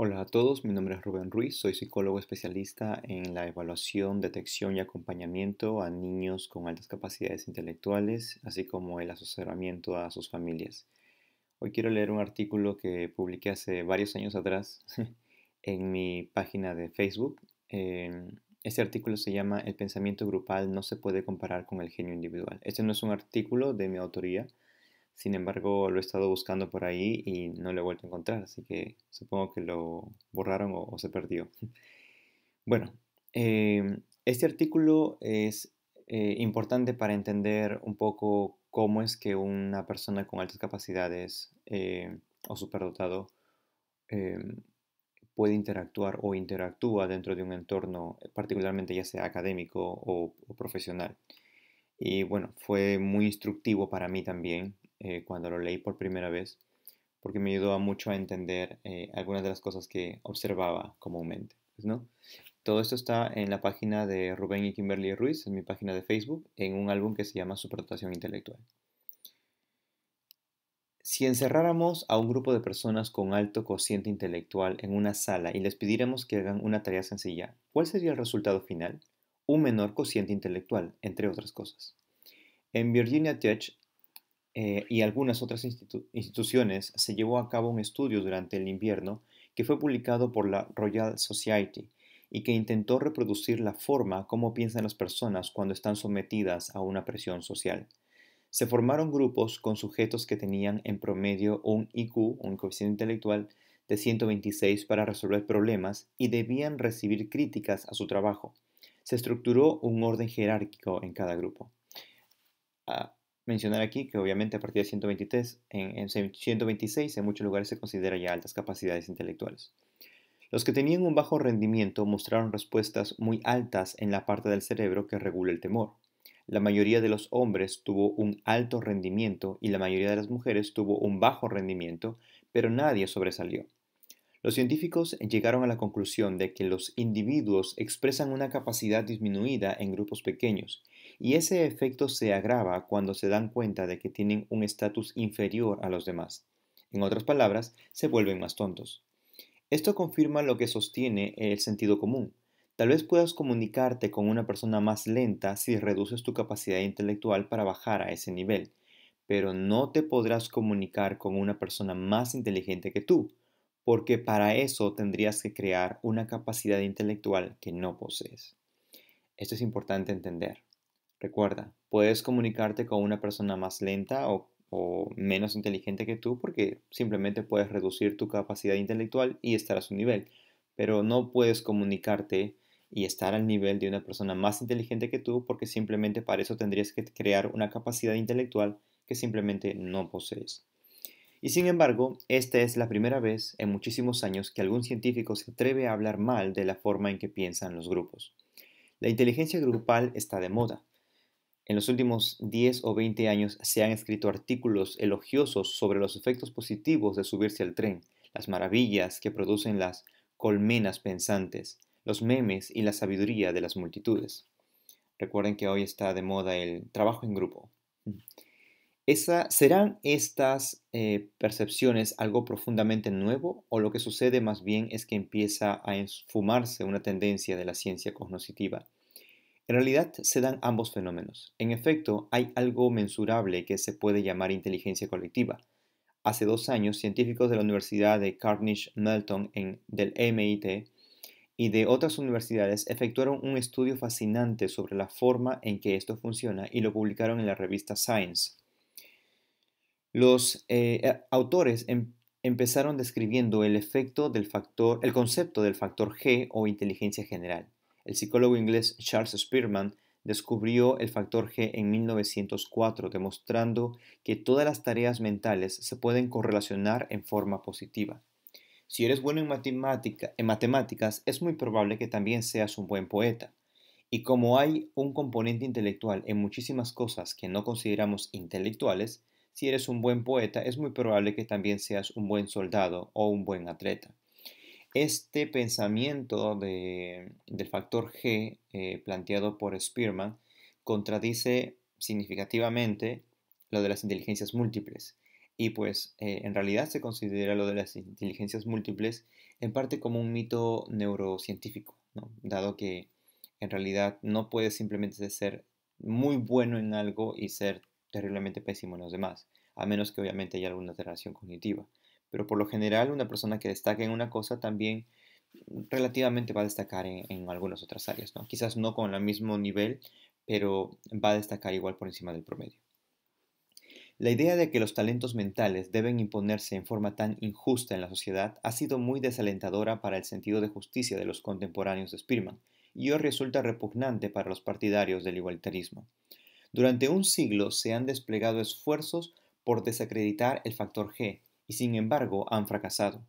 Hola a todos, mi nombre es Rubén Ruiz, soy psicólogo especialista en la evaluación, detección y acompañamiento a niños con altas capacidades intelectuales, así como el asesoramiento a sus familias. Hoy quiero leer un artículo que publiqué hace varios años atrás en mi página de Facebook. Em, este artículo se llama El pensamiento grupal no se puede comparar con el genio individual. Este no es un artículo de mi autoría, sin embargo, lo he estado buscando por ahí y no lo he vuelto a encontrar, así que supongo que lo borraron o, se perdió. Bueno, em, este artículo es eh, importante para entender un poco cómo es que una persona con altas capacidades eh, o superdotado em, puede interactuar o interactúa dentro de un entorno, eh, particularmente ya sea académico o profesional. Y bueno, fue muy instructivo para mí también eh, cuando lo leí por primera vez, porque me ayudó mucho a entender eh, algunas de las cosas que observaba comúnmente. Pues, Todo esto está en la página de Rubén y Kimberly Ruiz, en mi página de Facebook, en un álbum que se llama Superdotación Intelectual. Si encerráramos a un grupo de personas con alto cociente intelectual en una sala y les pidiéramos que hagan una tarea sencilla, ¿cuál sería el resultado final? Un menor cociente intelectual, entre otras cosas. En Virginia Tech eh, y algunas otras instituciones se llevó a cabo un estudio durante el invierno que fue publicado por la Royal Society y que intentó reproducir la forma como piensan las personas cuando están sometidas a una presión social. Se formaron grupos con sujetos que tenían en promedio un IQ, un coeficiente intelectual, de 126 para resolver problemas y debían recibir críticas a su trabajo. Se estructuró un orden jerárquico en cada grupo. Ah, mencionar aquí que obviamente a partir de 123, en, 126 en muchos lugares se considera ya altas capacidades intelectuales. Los que tenían un bajo rendimiento mostraron respuestas muy altas en la parte del cerebro que regula el temor. La mayoría de los hombres tuvo un alto rendimiento y la mayoría de las mujeres tuvo un bajo rendimiento, pero nadie sobresalió. Los científicos llegaron a la conclusión de que los individuos expresan una capacidad disminuida en grupos pequeños, y ese efecto se agrava cuando se dan cuenta de que tienen un estatus inferior a los demás. En otras palabras, se vuelven más tontos. Esto confirma lo que sostiene el sentido común. Tal vez puedas comunicarte con una persona más lenta si reduces tu capacidad intelectual para bajar a ese nivel, pero no te podrás comunicar con una persona más inteligente que tú, porque para eso tendrías que crear una capacidad intelectual que no posees. Esto es importante entender. Recuerda, puedes comunicarte con una persona más lenta o, menos inteligente que tú porque simplemente puedes reducir tu capacidad intelectual y estar a su nivel, pero no puedes comunicarte y estar al nivel de una persona más inteligente que tú porque simplemente para eso tendrías que crear una capacidad intelectual que simplemente no posees. Y sin embargo, esta es la primera vez en muchísimos años que algún científico se atreve a hablar mal de la forma en que piensan los grupos. La inteligencia grupal está de moda. En los últimos 10 o 20 años se han escrito artículos elogiosos sobre los efectos positivos de subirse al tren, las maravillas que producen las colmenas pensantes, los memes y la sabiduría de las multitudes. Recuerden que hoy está de moda el trabajo en grupo. ¿Serán estas eh, percepciones algo profundamente nuevo o lo que sucede más bien es que empieza a esfumarse una tendencia de la ciencia cognoscitiva? En realidad se dan ambos fenómenos. En efecto, hay algo mensurable que se puede llamar inteligencia colectiva. Hace dos años, científicos de la Universidad de Carnegie melton del MIT y de otras universidades efectuaron un estudio fascinante sobre la forma en que esto funciona y lo publicaron en la revista Science. Los eh, eh, autores em, empezaron describiendo el efecto del factor, el concepto del factor G o inteligencia general. El psicólogo inglés Charles Spearman descubrió el factor G en 1904, demostrando que todas las tareas mentales se pueden correlacionar en forma positiva. Si eres bueno en matemáticas, es muy probable que también seas un buen poeta. Y como hay un componente intelectual en muchísimas cosas que no consideramos intelectuales, si eres un buen poeta, es muy probable que también seas un buen soldado o un buen atleta. Este pensamiento del factor G eh, planteado por Spearman contradice significativamente lo de las inteligencias múltiples. Y pues eh, en realidad se considera lo de las inteligencias múltiples en parte como un mito neurocientífico, dado que en realidad no puedes simplemente ser muy bueno en algo y ser terriblemente pésimo en los demás, a menos que obviamente haya alguna alteración cognitiva. Pero por lo general, una persona que destaca en una cosa también relativamente va a destacar en, algunas otras áreas, Quizás no con el mismo nivel, pero va a destacar igual por encima del promedio. La idea de que los talentos mentales deben imponerse en forma tan injusta en la sociedad ha sido muy desalentadora para el sentido de justicia de los contemporáneos de Spearman y hoy resulta repugnante para los partidarios del igualitarismo. Durante un siglo se han desplegado esfuerzos por desacreditar el factor G y sin embargo han fracasado.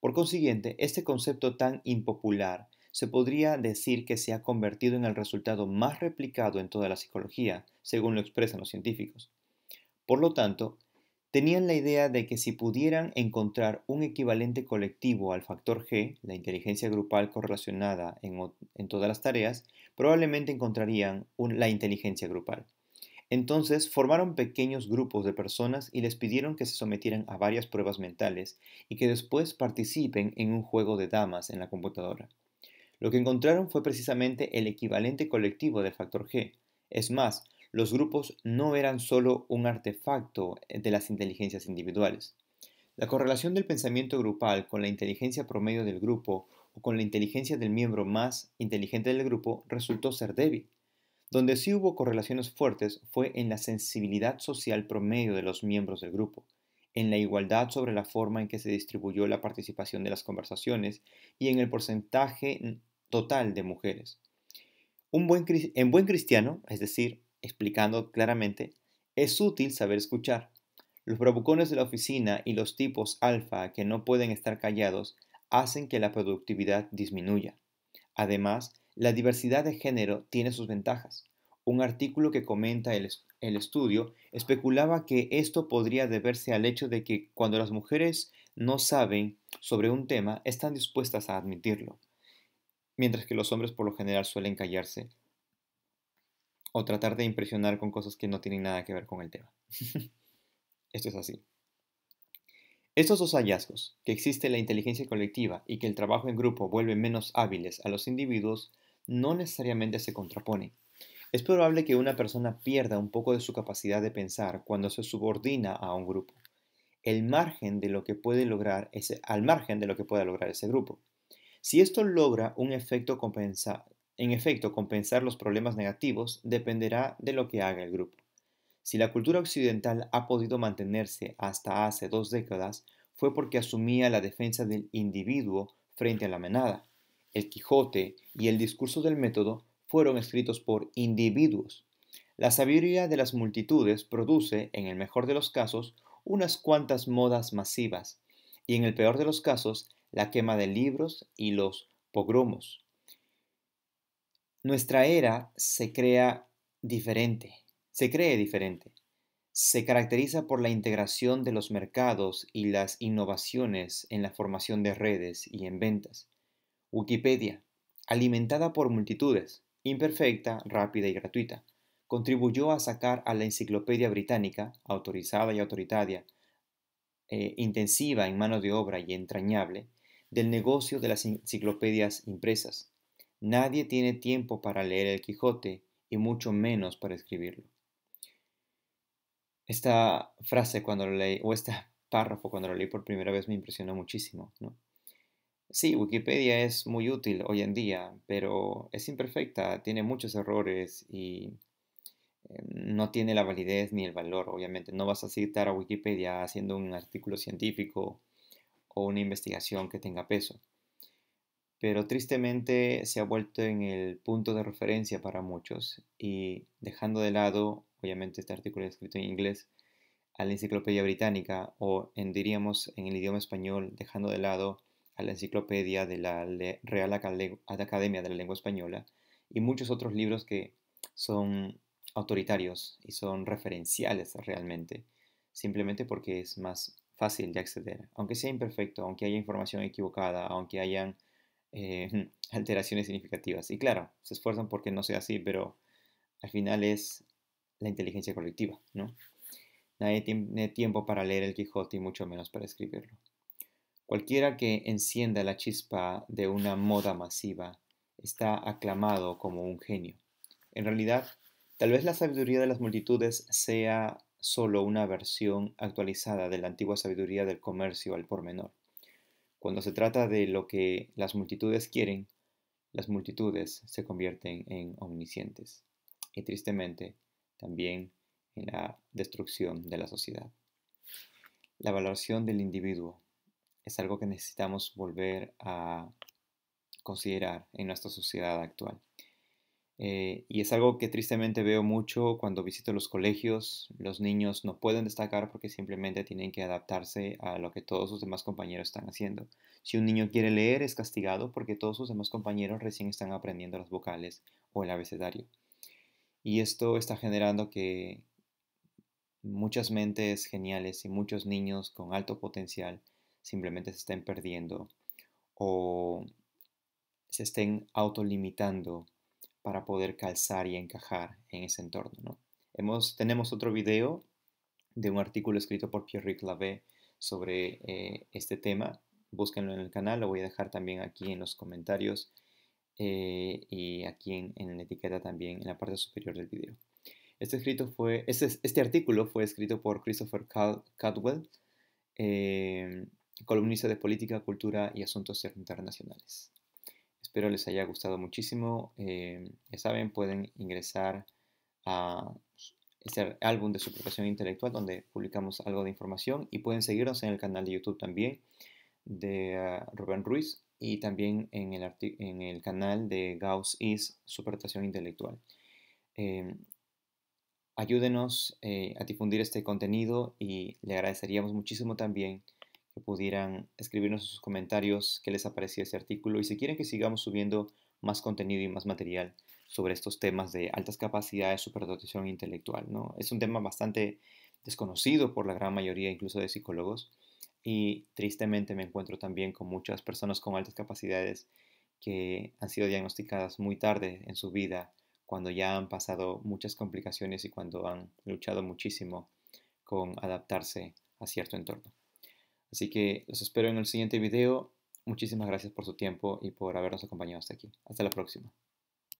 Por consiguiente, este concepto tan impopular se podría decir que se ha convertido en el resultado más replicado en toda la psicología, según lo expresan los científicos. Por lo tanto, tenían la idea de que si pudieran encontrar un equivalente colectivo al factor G, la inteligencia grupal correlacionada en, todas las tareas, probablemente encontrarían la inteligencia grupal. Entonces formaron pequeños grupos de personas y les pidieron que se sometieran a varias pruebas mentales y que después participen en un juego de damas en la computadora. Lo que encontraron fue precisamente el equivalente colectivo del factor G. Es más, los grupos no eran solo un artefacto de las inteligencias individuales. La correlación del pensamiento grupal con la inteligencia promedio del grupo o con la inteligencia del miembro más inteligente del grupo resultó ser débil. Donde sí hubo correlaciones fuertes fue en la sensibilidad social promedio de los miembros del grupo, en la igualdad sobre la forma en que se distribuyó la participación de las conversaciones y en el porcentaje total de mujeres. Un buen, en buen cristiano, es decir, explicando claramente, es útil saber escuchar. Los bravucones de la oficina y los tipos alfa que no pueden estar callados hacen que la productividad disminuya. Además, la diversidad de género tiene sus ventajas. Un artículo que comenta el, estudio especulaba que esto podría deberse al hecho de que cuando las mujeres no saben sobre un tema, están dispuestas a admitirlo, mientras que los hombres por lo general suelen callarse o tratar de impresionar con cosas que no tienen nada que ver con el tema. Esto es así. Estos dos hallazgos, que existe la inteligencia colectiva y que el trabajo en grupo vuelve menos hábiles a los individuos, no necesariamente se contrapone. Es probable que una persona pierda un poco de su capacidad de pensar cuando se subordina a un grupo. El margen de lo que puede lograr ese, al margen de lo que pueda lograr ese grupo. Si esto logra un efecto en efecto compensar los problemas negativos, dependerá de lo que haga el grupo. Si la cultura occidental ha podido mantenerse hasta hace dos décadas, fue porque asumía la defensa del individuo frente a la manada, el Quijote y el discurso del método fueron escritos por individuos. La sabiduría de las multitudes produce, en el mejor de los casos, unas cuantas modas masivas, y en el peor de los casos, la quema de libros y los pogromos. Nuestra era se crea diferente, se cree diferente. Se caracteriza por la integración de los mercados y las innovaciones en la formación de redes y en ventas. Wikipedia, alimentada por multitudes, imperfecta, rápida y gratuita, contribuyó a sacar a la enciclopedia británica, autorizada y autoritaria, eh, intensiva en mano de obra y entrañable, del negocio de las enciclopedias impresas. Nadie tiene tiempo para leer el Quijote y mucho menos para escribirlo. Esta frase cuando lo leí, o este párrafo cuando lo leí por primera vez me impresionó muchísimo, ¿no? Sí, Wikipedia es muy útil hoy en día, pero es imperfecta, tiene muchos errores y eh, no tiene la validez ni el valor, obviamente. No vas a citar a Wikipedia haciendo un artículo científico o una investigación que tenga peso. Pero tristemente se ha vuelto en el punto de referencia para muchos y dejando de lado, obviamente este artículo es escrito en inglés, a la enciclopedia británica o en, diríamos en el idioma español, dejando de lado a la Enciclopedia de la Real Academia de la Lengua Española y muchos otros libros que son autoritarios y son referenciales realmente, simplemente porque es más fácil de acceder, aunque sea imperfecto, aunque haya información equivocada, aunque hayan eh, alteraciones significativas. Y claro, se esfuerzan porque no sea así, pero al final es la inteligencia colectiva, ¿no? Nadie tiene tiempo para leer el Quijote y mucho menos para escribirlo. Cualquiera que encienda la chispa de una moda masiva está aclamado como un genio. En realidad, tal vez la sabiduría de las multitudes sea solo una versión actualizada de la antigua sabiduría del comercio al por menor. Cuando se trata de lo que las multitudes quieren, las multitudes se convierten en omniscientes y tristemente también en la destrucción de la sociedad. La valoración del individuo es algo que necesitamos volver a considerar en nuestra sociedad actual. Eh, y es algo que tristemente veo mucho cuando visito los colegios. Los niños no pueden destacar porque simplemente tienen que adaptarse a lo que todos sus demás compañeros están haciendo. Si un niño quiere leer es castigado porque todos sus demás compañeros recién están aprendiendo las vocales o el abecedario. Y esto está generando que muchas mentes geniales y muchos niños con alto potencial simplemente se estén perdiendo o se estén autolimitando para poder calzar y encajar en ese entorno. tenemos otro video de un artículo escrito por Pierre Riclavé sobre eh, este tema. Búsquenlo en el canal, lo voy a dejar también aquí en los comentarios eh, y aquí en, la etiqueta también, en la parte superior del video. Este, escrito fue, este, este artículo fue escrito por Christopher Caldwell. Eh, columnista de política, cultura y asuntos internacionales. Espero les haya gustado muchísimo. Eh, ya saben, pueden ingresar a este álbum de superación intelectual donde publicamos algo de información y pueden seguirnos en el canal de YouTube también de ah, Rubén Ruiz y también en el, en el canal de Gauss Is Supertación Intelectual. Em, ayúdenos eh, a difundir este contenido y le agradeceríamos muchísimo también que pudieran escribirnos sus comentarios qué les apareció ese artículo y si quieren que sigamos subiendo más contenido y más material sobre estos temas de altas capacidades, superdotación intelectual. ¿no? Es un tema bastante desconocido por la gran mayoría, incluso de psicólogos, y tristemente me encuentro también con muchas personas con altas capacidades que han sido diagnosticadas muy tarde en su vida, cuando ya han pasado muchas complicaciones y cuando han luchado muchísimo con adaptarse a cierto entorno. Así que los espero en el siguiente video. Muchísimas gracias por su tiempo y por habernos acompañado hasta aquí. Hasta la próxima.